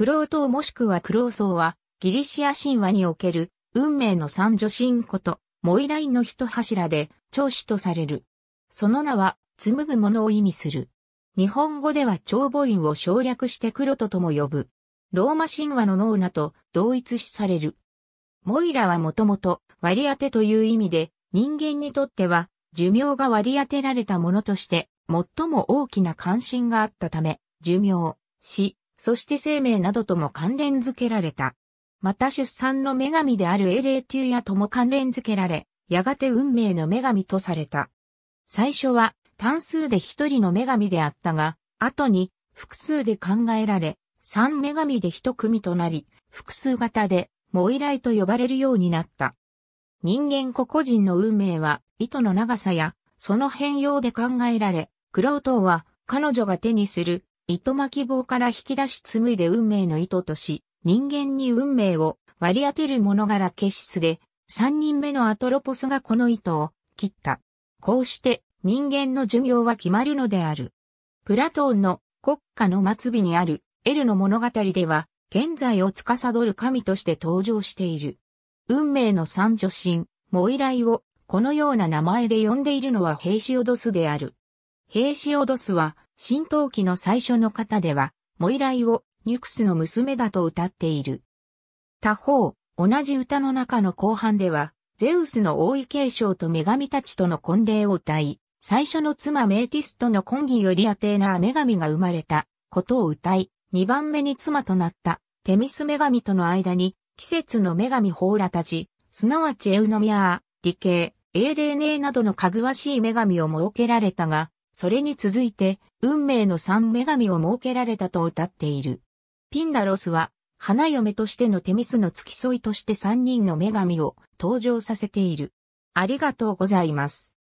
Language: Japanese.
クロウトもしくはクロウソウは、ギリシア神話における、運命の三女神こと、モイラインの一柱で、長子とされる。その名は、紡ぐものを意味する。日本語では長母院を省略して黒ととも呼ぶ。ローマ神話のノーナと同一視される。モイラはもともと割り当てという意味で、人間にとっては寿命が割り当てられたものとして、最も大きな関心があったため、寿命、死、そして生命などとも関連付けられた。また出産の女神であるエレーテューヤとも関連付けられ、やがて運命の女神とされた。最初は単数で一人の女神であったが、後に複数で考えられ、三女神で一組となり、複数型でモイライと呼ばれるようになった。人間個々人の運命は糸の長さやその変容で考えられ、クロウトウは彼女が手にする糸巻き棒から引き出し紡いで運命の糸とし、人間に運命を割り当てる物柄ラケシで、三人目のアトロポスがこの糸を切った。こうして人間の寿命は決まるのである。プラトンの国家の末尾にあるエルの物語では、現在を司る神として登場している。運命の三女神、モイライをこのような名前で呼んでいるのはヘイシオドスである。ヘイシオドスは新陶器の最初の方では、モイライをニュクスの娘だと歌っている。他方、同じ歌の中の後半では、ゼウスの王位継承と女神たちとの婚礼を歌い、最初の妻メーティスとの婚儀よりアテーナー女神が生まれたことを歌い、二番目に妻となったテミス女神との間に、季節の女神ホーラたち、すなわちエウノミアー、ー系、英霊ーなどのかぐわしい女神を設けられたが、それに続いて、運命の三女神を設けられたと歌っている。ピンダロスは、花嫁としてのテミスの付き添いとして三人の女神を登場させている。ありがとうございます。